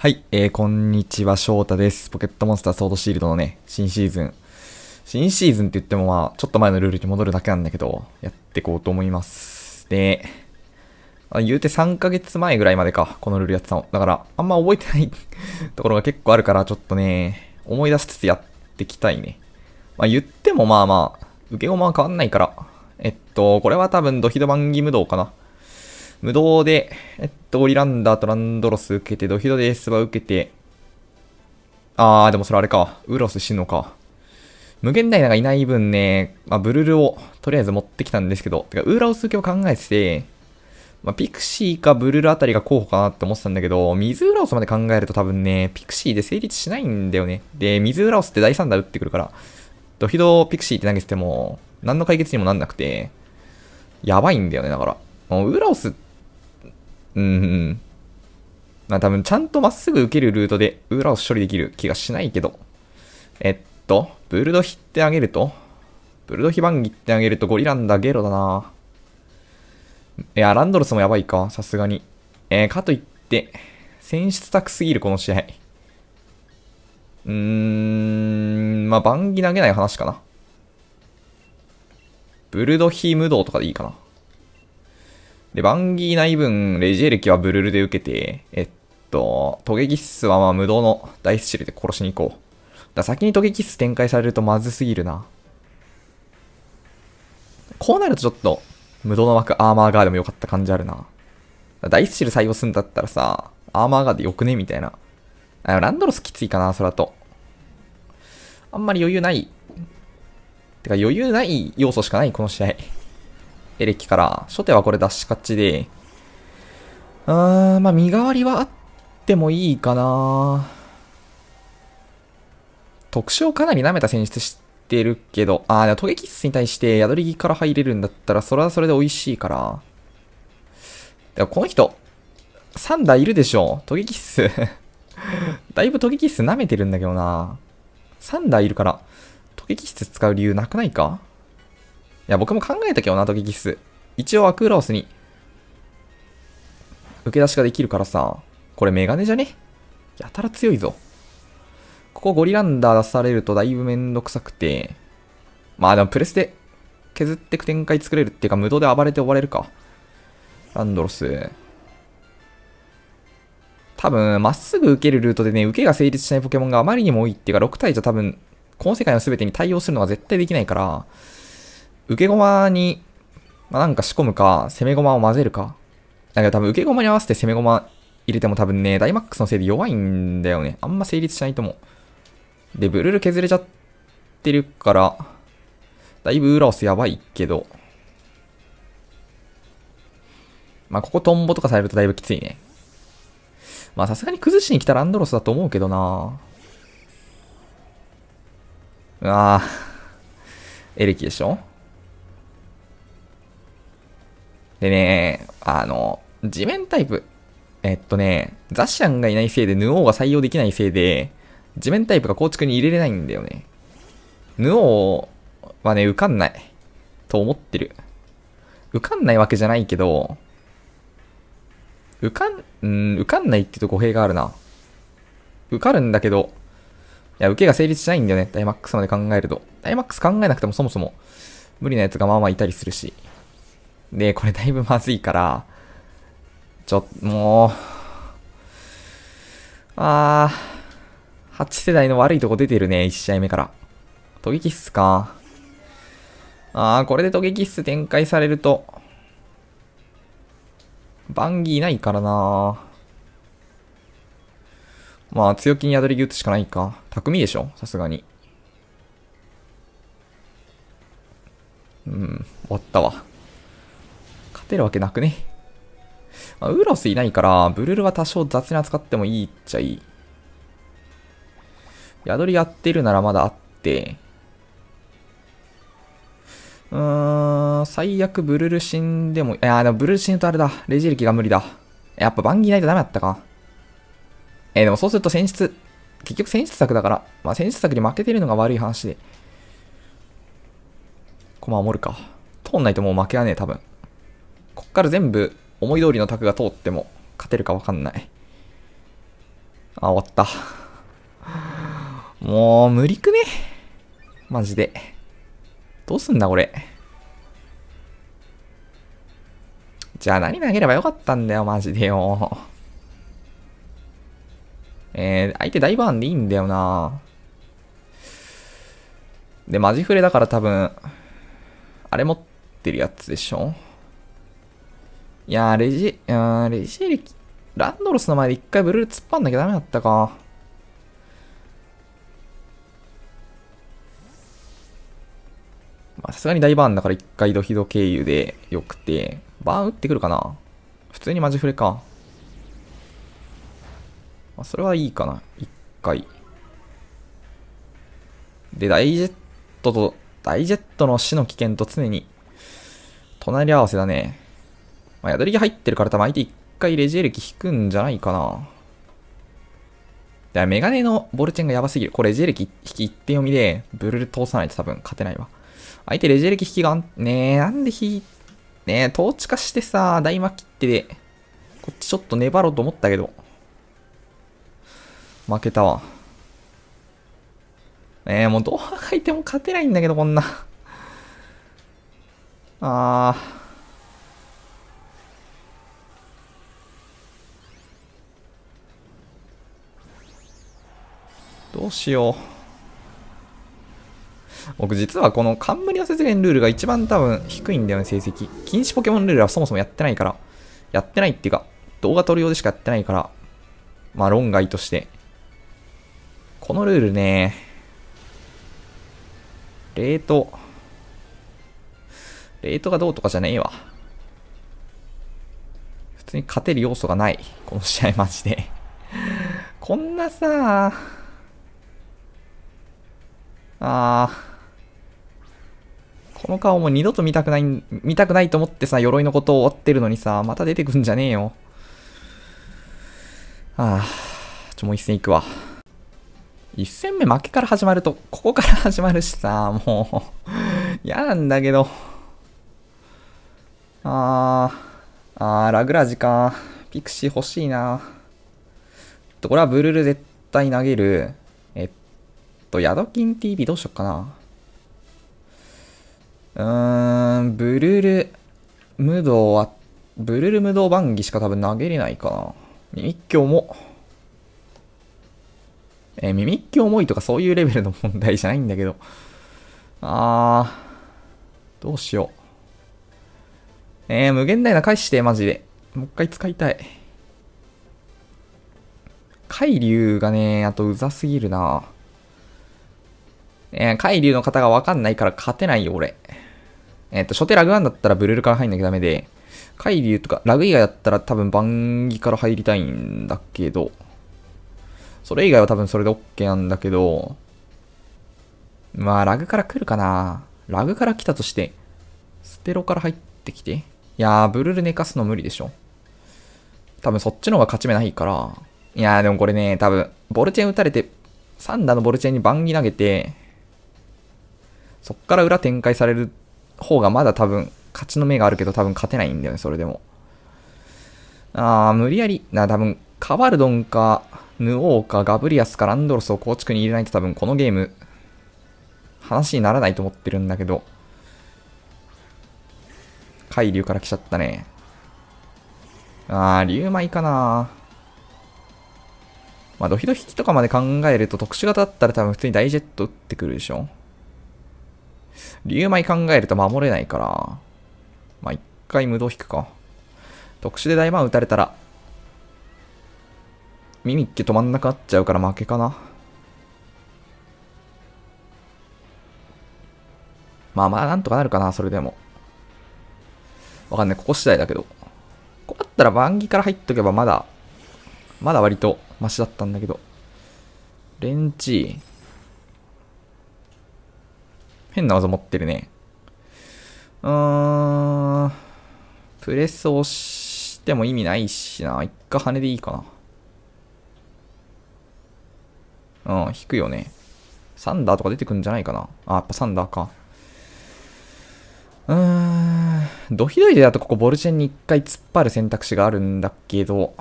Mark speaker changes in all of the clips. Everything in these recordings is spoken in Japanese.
Speaker 1: はい、えー、こんにちは、翔太です。ポケットモンスターソードシールドのね、新シーズン。新シーズンって言ってもまあ、ちょっと前のルールに戻るだけなんだけど、やっていこうと思います。で、あ言うて3ヶ月前ぐらいまでか、このルールやってたの。だから、あんま覚えてない ところが結構あるから、ちょっとね、思い出しつつやってきたいね。まあ言ってもまあまあ、受け駒は変わんないから。えっと、これは多分ドヒドバンギム道かな。無道で、えっと、オリランダーとランドロス受けて、ドヒドでエスバ受けて、あー、でもそれあれか。ウロス死ぬのか。無限ダイナがいない分ね、まあ、ブルルをとりあえず持ってきたんですけど、てか、ウーラオス受けを考えてて、まあ、ピクシーかブルルあたりが候補かなって思ってたんだけど、水ラオスまで考えると多分ね、ピクシーで成立しないんだよね。で、水ラオスって第3弾打ってくるから、ドヒドピクシーって投げてても、何の解決にもなんなくて、やばいんだよね、だから。もうウラオスっうんうん。まあ多分ちゃんとまっすぐ受けるルートで裏を処理できる気がしないけど。えっと、ブルドヒってあげるとブルドヒバンギってあげるとゴリランダゲロだないや、ランドロスもやばいか、さすがに。えー、かといって、選出くすぎる、この試合。うーん、まあ、バンギ投げない話かな。ブルドヒ無道とかでいいかな。で、バンギーイい分、レジエキはブルルで受けて、えっと、トゲキッスはまあ無動のダイスチルで殺しに行こう。だ先にトゲキス展開されるとまずすぎるな。こうなるとちょっと、無動の枠アーマーガーでも良かった感じあるな。ダイスチル採用するんだったらさ、アーマーガーでよくねみたいな。あランドロスきついかな、それだと。あんまり余裕ない。てか余裕ない要素しかない、この試合。エレキから、初手はこれ出し勝ちで、うーん、まあ、身代わりはあってもいいかな特殊をかなり舐めた選出してるけど、あー、でもトゲキッスに対して宿り木から入れるんだったら、それはそれで美味しいから。でもこの人、サンダーいるでしょトゲキッス だいぶトゲキッス舐めてるんだけどな。サンダーいるから、トゲキッス使う理由なくないかいや、僕も考えたけどな、ドキギス。一応アクーラオスに、受け出しができるからさ、これメガネじゃねやたら強いぞ。ここゴリランダー出されるとだいぶめんどくさくて、まあでもプレスで削っていく展開作れるっていうか、無駄で暴れて終われるか。ランドロス。多分、まっすぐ受けるルートでね、受けが成立しないポケモンがあまりにも多いっていうか、6体じゃ多分、この世界の全てに対応するのは絶対できないから、受け駒に、まあ、なんか仕込むか、攻め駒を混ぜるか。だけど多分受け駒に合わせて攻め駒入れても多分ね、ダイマックスのせいで弱いんだよね。あんま成立しないと思う。で、ブルル削れちゃってるから、だいぶウラオスやばいけど。まあ、ここトンボとかされるとだいぶきついね。まあ、さすがに崩しに来たらアンドロスだと思うけどなわぁ。エレキでしょでね、あの、地面タイプ。えっとね、ザシアンがいないせいで、ヌオーが採用できないせいで、地面タイプが構築に入れれないんだよね。ヌオーはね、受かんない。と思ってる。受かんないわけじゃないけど、受かん、うん、受かんないって言うと語弊があるな。受かるんだけど、いや、受けが成立しないんだよね。ダイマックスまで考えると。ダイマックス考えなくてもそもそも無理なやつがまあまあいたりするし。で、これだいぶまずいから、ちょ、もう、あー、8世代の悪いとこ出てるね、1試合目から。トゲキッスか。あー、これでトゲキッス展開されると、バンギーないからなまあ、強気に宿り木打つしかないか。匠でしょさすがに。うん、終わったわ。てるわけなくね。まあ、ウーロスいないから、ブルルは多少雑に扱ってもいいっちゃいい。宿りやってるならまだあって、うーん、最悪ブルル死んでも、いやでもブルル死ぬとあれだ。レジ力が無理だ。やっぱバンギーないとダメだったか。えー、でもそうすると選出、結局選出策だから、まあ選出策に負けてるのが悪い話で。駒を守るか。通んないともう負けはねえ、多分。こっから全部思い通りの卓が通っても勝てるかわかんない。あ、終わった。もう無理くねマジで。どうすんだこれ。じゃあ何投げればよかったんだよ、マジでよ。えー、相手大バーンでいいんだよなで、マジフレだから多分、あれ持ってるやつでしょいやー、レジ、うん、レジエリキ、ランドロスの前で一回ブルー突っ張んなきゃダメだったか。まあ、さすがに大バーンだから一回ドヒド経由でよくて、バーン打ってくるかな普通にマジフレか。まあ、それはいいかな。一回。で、ダイジェットと、ダイジェットの死の危険と常に、隣り合わせだね。まあ、宿り木入ってるから多分相手一回レジエルキ引くんじゃないかな。だメガネのボルチェンがやばすぎる。これレジエルキ引き1点読みで、ブルル通さないと多分勝てないわ。相手レジエルキ引きがねえ、なんで引ねえ、統治化してさ、大魔切ってで、こっちちょっと粘ろうと思ったけど、負けたわ。ねえ、もうどう書いても勝てないんだけど、こんな。あー。どうしよう。僕実はこの冠の節電ルールが一番多分低いんだよね、成績。禁止ポケモンルールはそもそもやってないから。やってないっていうか、動画撮る用でしかやってないから。まあ論外として。このルールね、レート、レートがどうとかじゃねえわ。普通に勝てる要素がない。この試合マジでこんなさ、ああ。この顔も二度と見たくない、見たくないと思ってさ、鎧のことを追ってるのにさ、また出てくんじゃねえよ。ああ、ちょ、もう一戦行くわ。一戦目負けから始まると、ここから始まるしさ、もう嫌なんだけど。あー、あー、ラグラジか。ピクシー欲しいな。と、これはブルル絶対投げる。と、ヤドキン TV どうしよっかな。うーん、ブルル、無道は、ブルル無道番儀しか多分投げれないかな。耳っきも。えー、耳っき重いとかそういうレベルの問題じゃないんだけど。あー、どうしよう。えー、無限大な返して、マジで。もう一回使いたい。海竜がね、あとうざすぎるなえー、海流の方がわかんないから勝てないよ、俺。えっ、ー、と、初手ラグ1だったらブルルから入んなきゃダメで、海流とか、ラグ以外だったら多分番ギから入りたいんだけど、それ以外は多分それで OK なんだけど、まあ、ラグから来るかな。ラグから来たとして、ステロから入ってきて。いやー、ブルル寝かすの無理でしょ。多分そっちの方が勝ち目ないから。いやー、でもこれね、多分、ボルチェン打たれて、サンダーのボルチェンに番ギ投げて、そっから裏展開される方がまだ多分、勝ちの目があるけど多分勝てないんだよね、それでも。ああ、無理やり、な、多分、カバルドンか、ヌオーか、ガブリアスかランドロスを構築に入れないと多分このゲーム、話にならないと思ってるんだけど、海流から来ちゃったね。あウ竜舞かなまあ、ドヒドヒとかまで考えると特殊型だったら多分普通にダイジェット打ってくるでしょ竜舞考えると守れないから、まあ、一回無道引くか。特殊で大魔打たれたら、ミミッキ止まんなくなっちゃうから負けかな。まあまあ、なんとかなるかな、それでも。わかんない、ここ次第だけど。こうだったら番儀から入っとけばまだ、まだ割とマシだったんだけど。レンチ変な技持ってるね。うーん。プレスをしても意味ないしな。一回羽でいいかな。うん、引くよね。サンダーとか出てくんじゃないかな。あ、やっぱサンダーか。うーん。ドヒドイでだとここボルチェンに一回突っ張る選択肢があるんだけど。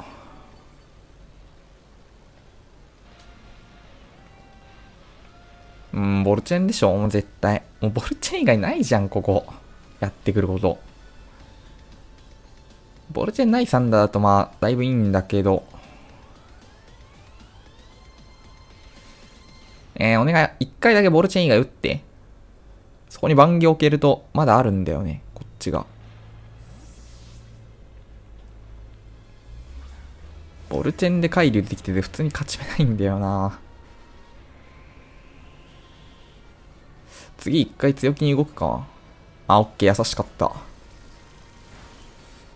Speaker 1: うん、ボルチェンでしょもう絶対。もうボルチェン以外ないじゃん、ここ。やってくること。ボルチェンないサンダーだとまあ、だいぶいいんだけど。えー、お願い、一回だけボルチェン以外打って。そこに番行をけると、まだあるんだよね、こっちが。ボルチェンで回流できてて、普通に勝ち目ないんだよな次一回強気に動くか。あ、オッケー、優しかった。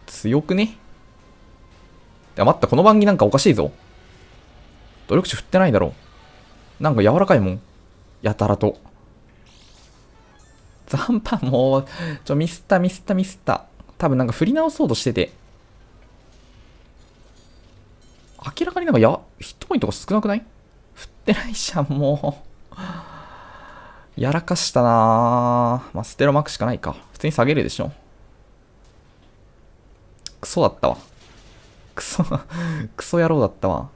Speaker 1: 強くねいや、待った、この番組なんかおかしいぞ。努力値振ってないだろう。なんか柔らかいもん。やたらと。残飯もう、ちょ、ミスった、ミスった、ミスった。多分なんか振り直そうとしてて。明らかになんかや、ヒットポイントが少なくない振ってないじゃん、もう。やらかしたなまあ、ステロ巻くしかないか。普通に下げるでしょ。クソだったわ。クソ クソ野郎だったわ。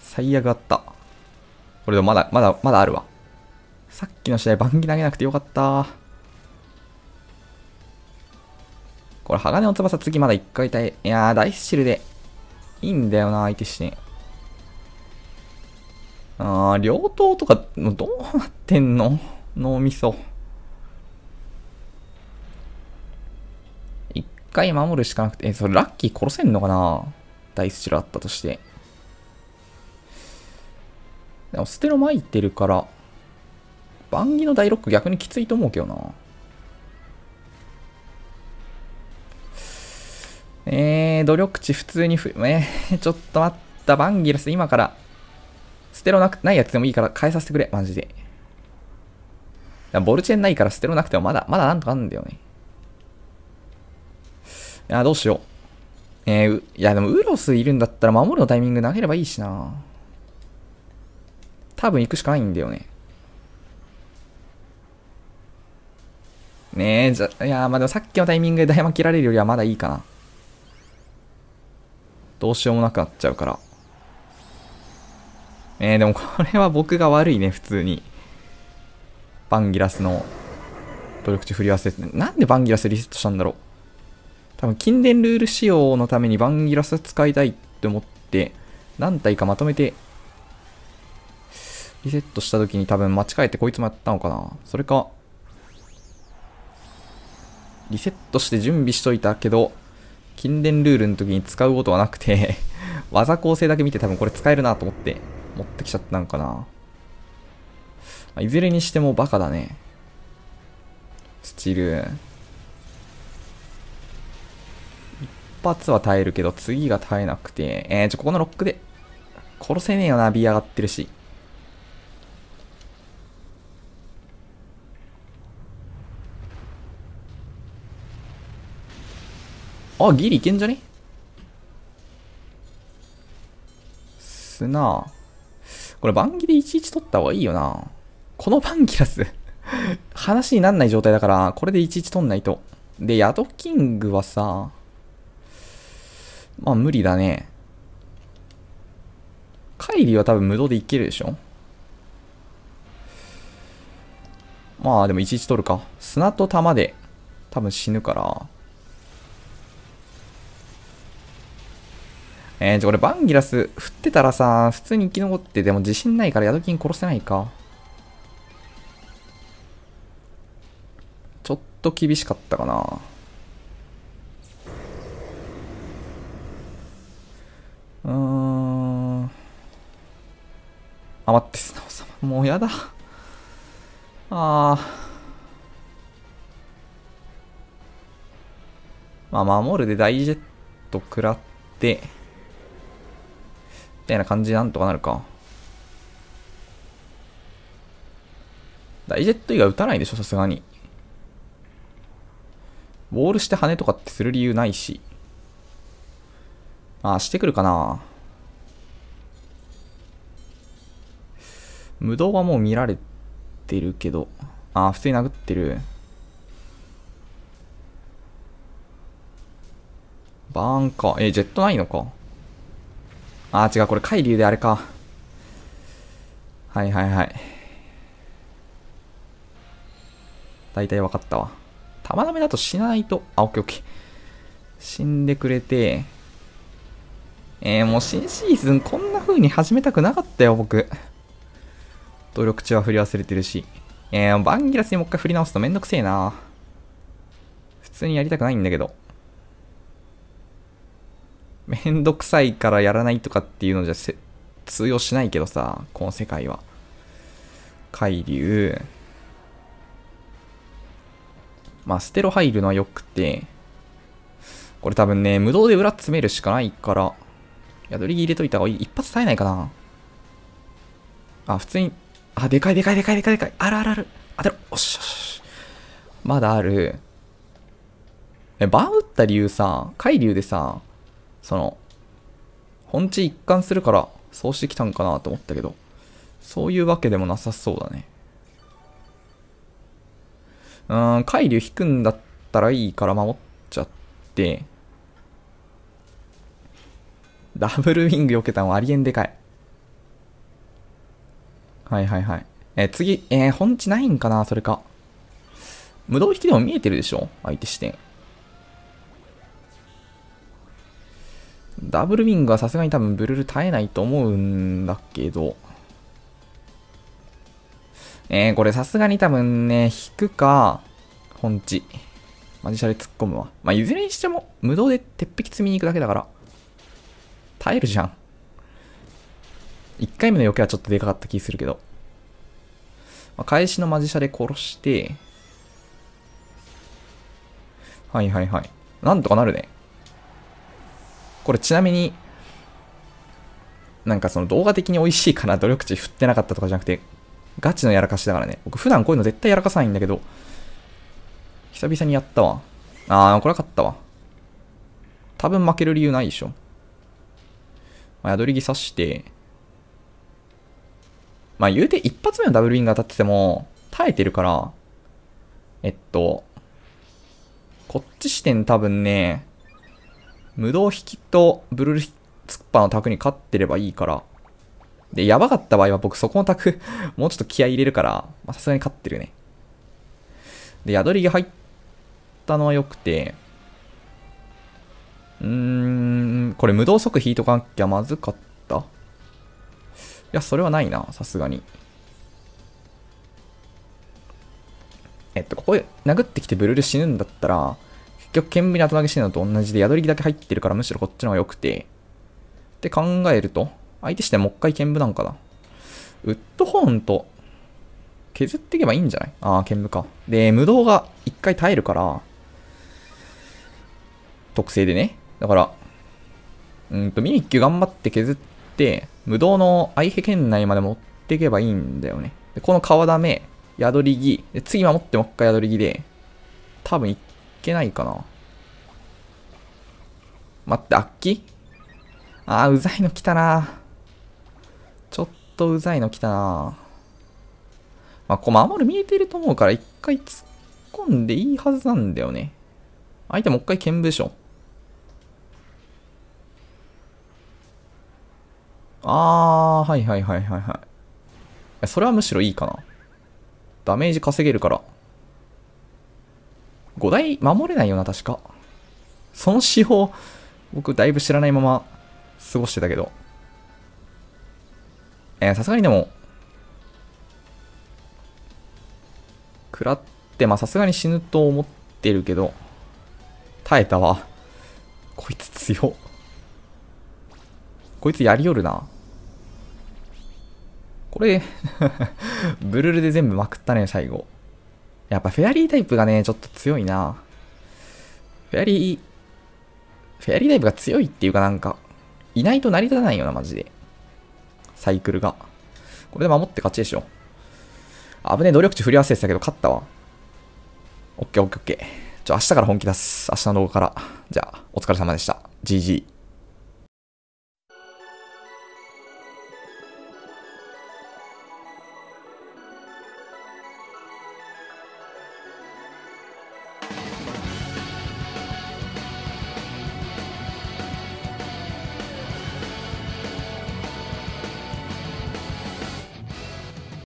Speaker 1: 最悪あった。これでもまだ、まだ、まだあるわ。さっきの試合、番木投げなくてよかった。これ、鋼の翼次まだ一回対、いやー、ダイスシルで、いいんだよな、相手して。ああ、両党とか、どうなってんの脳みそ。一回守るしかなくて、え、それラッキー殺せんのかなダイスチルあったとして。でも、ステロ巻いてるから、番ギの第6逆にきついと思うけどな。えー、努力値普通にふ、えー、ちょっと待った、バンギラス今から捨てろなく、ないやつでもいいから変えさせてくれ、マジで。ボルチェンないから捨てろなくてもまだ、まだなんとかあるんだよね。あ、どうしよう。えー、いやでもウロスいるんだったら守るのタイミング投げればいいしな。多分行くしかないんだよね。ねえ、じゃ、いやまあでもさっきのタイミングでダイマ切られるよりはまだいいかな。どうしようもなくなっちゃうから。えー、でもこれは僕が悪いね、普通に。バンギラスの努力値振り合わせですね。なんでバンギラスリセットしたんだろう。多分、近電ルール仕様のためにバンギラス使いたいって思って、何体かまとめて、リセットした時に多分間違えてこいつもやったのかな。それか、リセットして準備しといたけど、近電ルールの時に使うことはなくて 技構成だけ見て多分これ使えるなと思って持ってきちゃったんかな。いずれにしてもバカだね。スチール。一発は耐えるけど、次が耐えなくて。えー、ちょ、ここのロックで。殺せねえよな、ビ上がってるし。あ、ギリいけんじゃね砂。これ番切りいちいち取った方がいいよな。この番ンキラス話になんない状態だから、これでいちいち取んないと。で、ヤドキングはさ、まあ無理だね。カイリーは多分無道でいけるでしょまあでもいちいち取るか。砂と玉で多分死ぬから。えー、じゃあこれバンギラス振ってたらさ、普通に生き残ってでも自信ないからヤドキン殺せないか。ちょっと厳しかったかな。うーん。あ、待って、素直さま。もうやだ。あー。まあ、守るでダイジェット食らって、たいな感じなんとかなるか。ダイジェット以外打たないでしょ、さすがに。ボールして跳ねとかってする理由ないし。あ、してくるかな。無道はもう見られてるけど。あ、普通に殴ってる。バーンか。え、ジェットないのか。あ違う、これ海流であれか。はいはいはい。大体分かったわ。玉溜めだと死なないと。あ、オッケーオッケー。死んでくれて。えー、もう新シーズンこんな風に始めたくなかったよ、僕。努力値は振り忘れてるし。えー、バンギラスにもう一回振り直すとめんどくせえな。普通にやりたくないんだけど。めんどくさいからやらないとかっていうのじゃ通用しないけどさ、この世界は。海流。まあ、ステロ入るのは良くて、これ多分ね、無道で裏詰めるしかないから、宿り入れといた方がいい。一発耐えないかな。あ、普通に、あ、でかいでかいでかいでかいでかい。あるあるある。当てろ。おしゃし。まだある。え、バウった理由さ、海流でさ、その、本地一貫するから、そうしてきたんかなと思ったけど、そういうわけでもなさそうだね。うーん、海流引くんだったらいいから守っちゃって、ダブルウィング避けたはありえんでかい。はいはいはい。えー、次、えー、本地ないんかなそれか。無動引きでも見えてるでしょ相手視点。ダブルウィングはさすがに多分ブルル耐えないと思うんだけど。えー、これさすがに多分ね、引くか、本地。マジシャで突っ込むわ。まあ、いずれにしても、無道で鉄壁積みに行くだけだから。耐えるじゃん。1回目の余計はちょっとでかかった気するけど。まあ、返しのマジシャで殺して、はいはいはい。なんとかなるね。これちなみに、なんかその動画的に美味しいから努力値振ってなかったとかじゃなくて、ガチのやらかしだからね。僕普段こういうの絶対やらかさないんだけど、久々にやったわ。あー、これは勝ったわ。多分負ける理由ないでしょ。まあ、宿り着さして、まあ言うて一発目のダブルウィンが当たってても、耐えてるから、えっと、こっち視点多分ね、無動引きとブルルツッパーの卓に勝ってればいいから。で、やばかった場合は僕そこの卓 もうちょっと気合入れるから、さすがに勝ってるね。で、宿りが入ったのは良くて、うーん、これ無動速引いとかなきゃまずかったいや、それはないな、さすがに。えっと、ここで殴ってきてブルル死ぬんだったら、結局剣命に後投げしてるのと同じで、宿り木だけ入ってるからむしろこっちの方が良くて。って考えると、相手してもう一回剣舞なんかな。ウッドホーンと削っていけばいいんじゃないああ、剣舞か。で、無道が一回耐えるから、特性でね。だから、うんと、ミニッキュ頑張って削って、無道の相手圏内まで持っていけばいいんだよね。でこの川だめ、宿り木、で次守ってもう一回宿り木で、多分一けないかな待って、あっきああ、うざいの来たな。ちょっとうざいの来たな。まあ、こう守る見えてると思うから、一回突っ込んでいいはずなんだよね。相手もう一回剣舞でしょ。あー、はいはいはいはいはい。それはむしろいいかな。ダメージ稼げるから。5台守れないよな、確か。その仕様、僕だいぶ知らないまま過ごしてたけど。えー、さすがにでも、食らって、まあさすがに死ぬと思ってるけど、耐えたわ。こいつ強。こいつやりよるな。これ ブルルで全部まくったね、最後。やっぱフェアリータイプがね、ちょっと強いな。フェアリー、フェアリータイプが強いっていうかなんか、いないと成り立たないよな、マジで。サイクルが。これで守って勝ちでしょ。危ねえ、努力値振り合わせてたけど勝ったわ。オッケーオッケーオッケー。ちょ、明日から本気出す。明日の動画から。じゃあ、お疲れ様でした。GG。